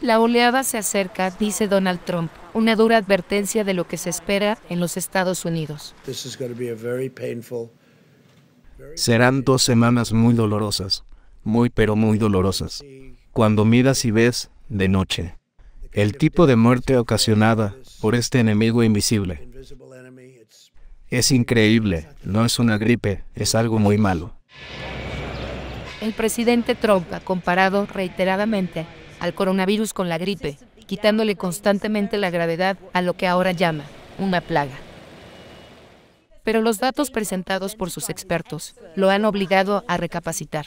La oleada se acerca, dice Donald Trump, una dura advertencia de lo que se espera en los Estados Unidos. Serán dos semanas muy dolorosas, muy pero muy dolorosas, cuando miras y ves de noche el tipo de muerte ocasionada por este enemigo invisible. Es increíble, no es una gripe, es algo muy malo. El presidente Trump ha comparado reiteradamente al coronavirus con la gripe, quitándole constantemente la gravedad a lo que ahora llama una plaga. Pero los datos presentados por sus expertos lo han obligado a recapacitar.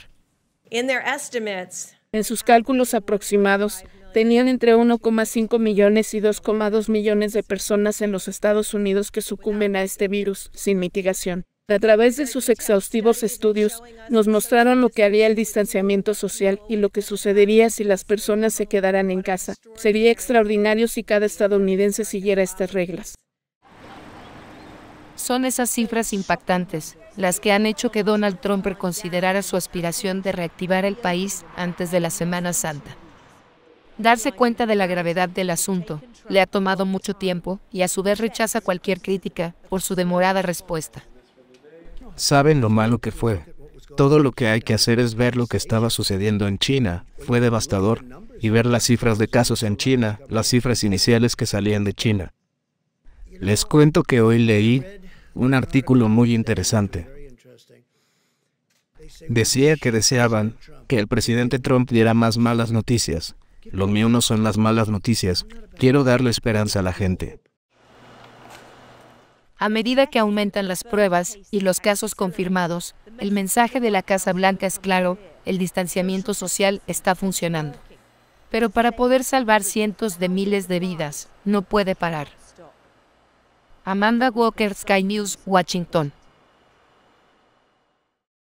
En sus cálculos aproximados, tenían entre 1,5 millones y 2,2 millones de personas en los Estados Unidos que sucumben a este virus sin mitigación. A través de sus exhaustivos estudios, nos mostraron lo que haría el distanciamiento social y lo que sucedería si las personas se quedaran en casa. Sería extraordinario si cada estadounidense siguiera estas reglas. Son esas cifras impactantes las que han hecho que Donald Trump reconsiderara su aspiración de reactivar el país antes de la Semana Santa. Darse cuenta de la gravedad del asunto le ha tomado mucho tiempo y a su vez rechaza cualquier crítica por su demorada respuesta. Saben lo malo que fue. Todo lo que hay que hacer es ver lo que estaba sucediendo en China. Fue devastador. Y ver las cifras de casos en China, las cifras iniciales que salían de China. Les cuento que hoy leí un artículo muy interesante. Decía que deseaban que el presidente Trump diera más malas noticias. Lo mío no son las malas noticias. Quiero darle esperanza a la gente. A medida que aumentan las pruebas y los casos confirmados, el mensaje de la Casa Blanca es claro, el distanciamiento social está funcionando. Pero para poder salvar cientos de miles de vidas, no puede parar. Amanda Walker, Sky News, Washington.